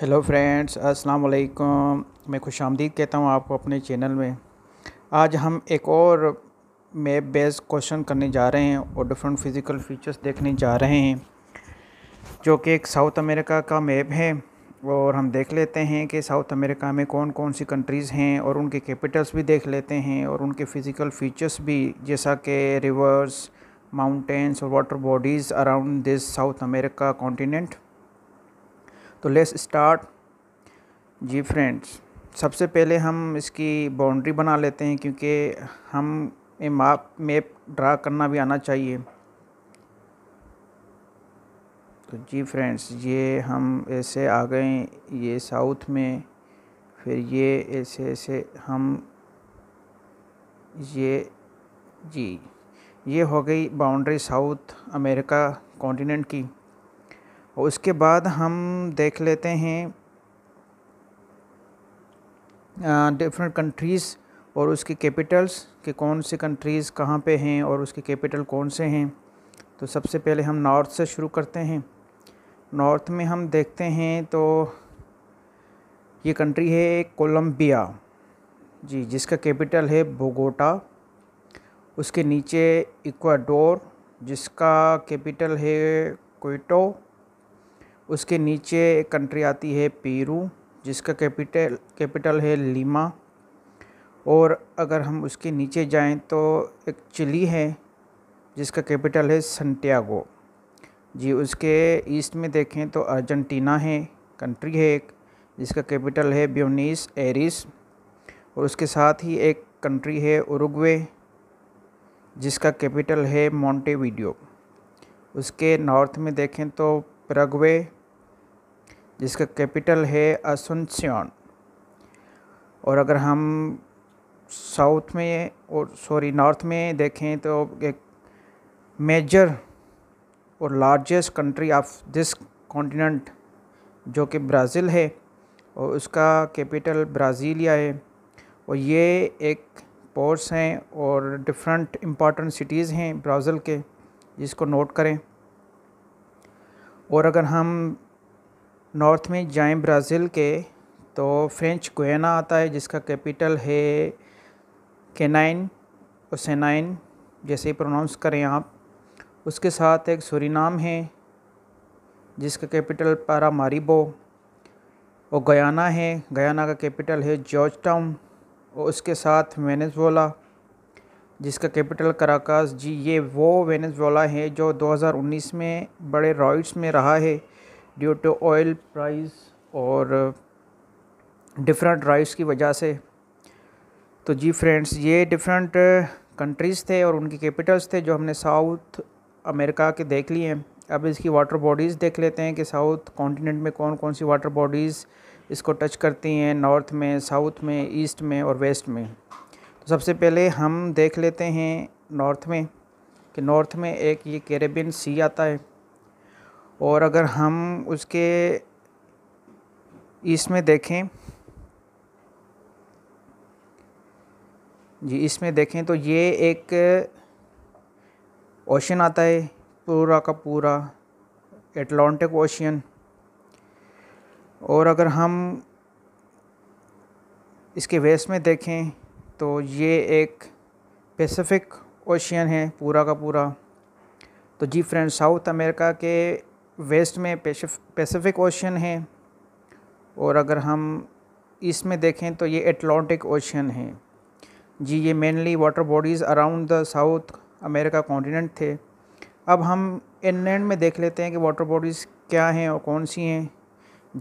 hello friends अस्सलाम वालेकुम मैं खुश आमदीद कहता हूँ आपको अपने चैनल में आज हम एक और मैप बेस्ड क्वेश्चन करने जा रहे हैं और डिफरेंट फिज़िकल फीचर्स देखने जा रहे हैं जो कि एक साउथ अमेरिका का मैप है और हम देख लेते हैं कि साउथ अमेरिका में कौन कौन सी कंट्रीज़ हैं और उनके कैपिटल्स भी देख लेते हैं और उनके फ़िज़िकल फ़ीचर्स भी जैसा कि रिवर्स माउंटेंस और water bodies around this South America continent तो लेस स्टार्ट जी फ्रेंड्स सबसे पहले हम इसकी बाउंड्री बना लेते हैं क्योंकि हम मैप मैप ड्रा करना भी आना चाहिए तो जी फ्रेंड्स ये हम ऐसे आ गए ये साउथ में फिर ये ऐसे ऐसे हम ये जी ये हो गई बाउंड्री साउथ अमेरिका कॉन्टिनेंट की और उसके बाद हम देख लेते हैं डिफरेंट कंट्रीज़ और उसके कैपिटल्स के कौन से कंट्रीज़ कहाँ पे हैं और उसके कैपिटल कौन से हैं तो सबसे पहले हम नॉर्थ से शुरू करते हैं नॉर्थ में हम देखते हैं तो ये कंट्री है कोलंबिया जी जिसका कैपिटल है बोगोटा उसके नीचे इक्वाडोर जिसका कैपिटल है कोइटो उसके नीचे एक कंट्री आती है पेरू जिसका कैपिटल कैपिटल है लीमा और अगर हम उसके नीचे जाएं तो एक चिली है जिसका कैपिटल है संटियागो जी उसके ईस्ट में देखें तो अर्जेंटीना है कंट्री है एक जिसका कैपिटल है ब्यूनिस एरिस और उसके साथ ही एक कंट्री है उरुग्वे जिसका कैपिटल है मोंटेवीडियो उसके नॉर्थ में देखें तो प्रगवे जिसका कैपिटल है असुनसियन और अगर हम साउथ में और सॉरी नॉर्थ में देखें तो एक मेजर और largest country of this continent जो कि ब्राज़ील है और उसका कैपिटल ब्राज़ीलिया है और ये एक पोर्ट्स हैं और डिफरेंट इम्पॉर्टेंट सिटीज़ हैं ब्राज़ील के जिसको नोट करें और अगर हम नॉर्थ में जाएं ब्राज़ील के तो फ्रेंच गुयाना आता है जिसका कैपिटल है केनाइन और जैसे जैसे प्रोनाउंस करें आप उसके साथ एक सुरीनाम है जिसका कैपिटल पारा मारीबो और गयाना है गयाना का कैपिटल है जॉर्ज टाउन और उसके साथ वेनेजोला जिसका कैपिटल कराकास जी ये वो वेनेजोला है जो 2019 में बड़े रॉइड्स में रहा है ड्यू टू ऑयल प्राइस और डिफरेंट राइस की वजह से तो जी फ्रेंड्स ये डिफरेंट कंट्रीज़ थे और उनकी कैपिटल्स थे जो हमने साउथ अमेरिका के देख लिए हैं अब इसकी वाटर बॉडीज़ देख लेते हैं कि साउथ कॉन्टीनेंट में कौन कौन सी वाटर बॉडीज़ इसको टच करती हैं नॉर्थ में साउथ में ईस्ट में और वेस्ट में तो सबसे पहले हम देख लेते हैं नॉर्थ में कि नॉर्थ में एक ये कैरेबियन सी आता है और अगर हम उसके इसमें देखें जी इसमें देखें तो ये एक ओशन आता है पूरा का पूरा एटलांटिक ओशन और अगर हम इसके वेस्ट में देखें तो ये एक पैसिफिक ओशियन है पूरा का पूरा तो जी फ्रेंड साउथ अमेरिका के वेस्ट में पैसिफिक ओशन है और अगर हम ईस्ट में देखें तो ये एटलांटिक ओशन है जी ये mainly water bodies around the South America continent थे अब हम इनलैंड में देख लेते हैं कि वाटर बॉडीज़ क्या हैं और कौन सी हैं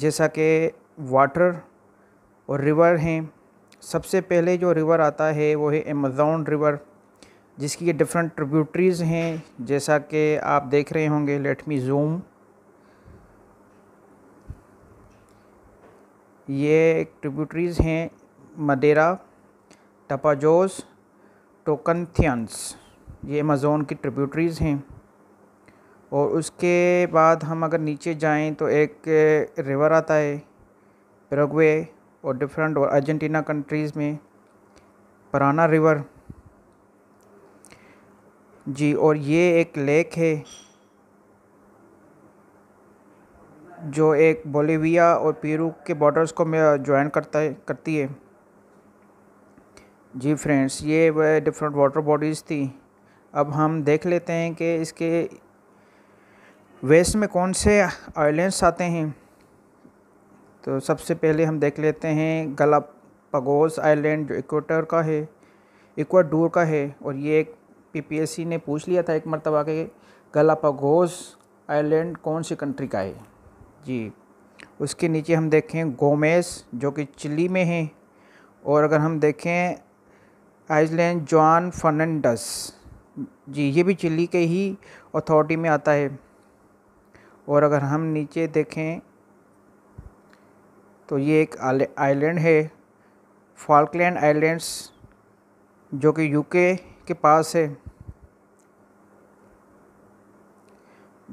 जैसा कि वाटर और रिवर हैं सबसे पहले जो रिवर आता है वो है अमेज़ोन रिवर जिसकी ये डिफरेंट ट्रिब्यूटरीज़ हैं जैसा कि आप देख रहे होंगे लेट मी जूम ये ट्रिब्यूटरीज़ हैं मदेरा टपाजोस टोकनथियंस ये अमेज़ोन की ट्रिब्यूटरीज़ हैं और उसके बाद हम अगर नीचे जाएं तो एक रिवर आता है पेराग्वे और डिफरेंट और अर्जेंटीना कंट्रीज़ में पराना रिवर जी और ये एक लेक है जो एक बोलीविया और पेरू के बॉर्डर्स को ज्वाइन करता है करती है जी फ्रेंड्स ये वह डिफरेंट वाटर बॉडीज़ थी अब हम देख लेते हैं कि इसके वेस्ट में कौन से आइलैंड्स आते हैं तो सबसे पहले हम देख लेते हैं गलापागोस आइलैंड जो इक्वेटर का है इक्वाडोर का है और ये एक पीपीएससी ने पूछ लिया था एक मरतबा के गलापागोस आइलैंड कौन सी कंट्री का है जी उसके नीचे हम देखें गोमेस जो कि चिली में हैं और अगर हम देखें आइसलैंड जॉन फर्नेंडस जी ये भी चिली के ही अथॉरिटी में आता है और अगर हम नीचे देखें तो ये एक आइलैंड है फाल्कलैंड आइलैंड्स जो कि यूके के पास है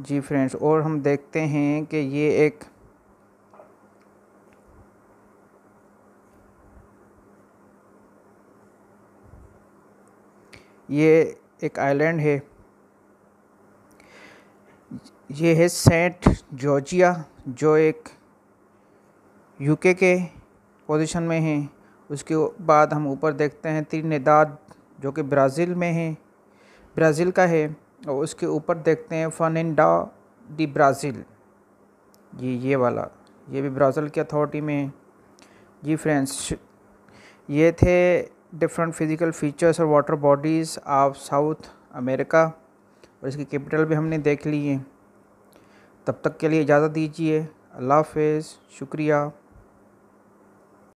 जी फ्रेंड्स और हम देखते हैं कि ये एक ये एक आइलैंड है ये है सेंट जॉर्जिया जो एक यूके के पोजीशन में है उसके बाद हम ऊपर देखते हैं त्रिनेदाद जो कि ब्राज़ील में है ब्राज़ील का है और उसके ऊपर देखते हैं फनिंडा डी ब्राज़ील ये ये वाला ये भी ब्राज़ील की अथॉरिटी में है जी फ्रेंड्स ये थे डिफरेंट फिज़िकल फीचर्स और water bodies of South America और इसकी कैपिटल भी हमने देख ली है तब तक के लिए इजाज़त दीजिए अल्लाह हाफ शुक्रिया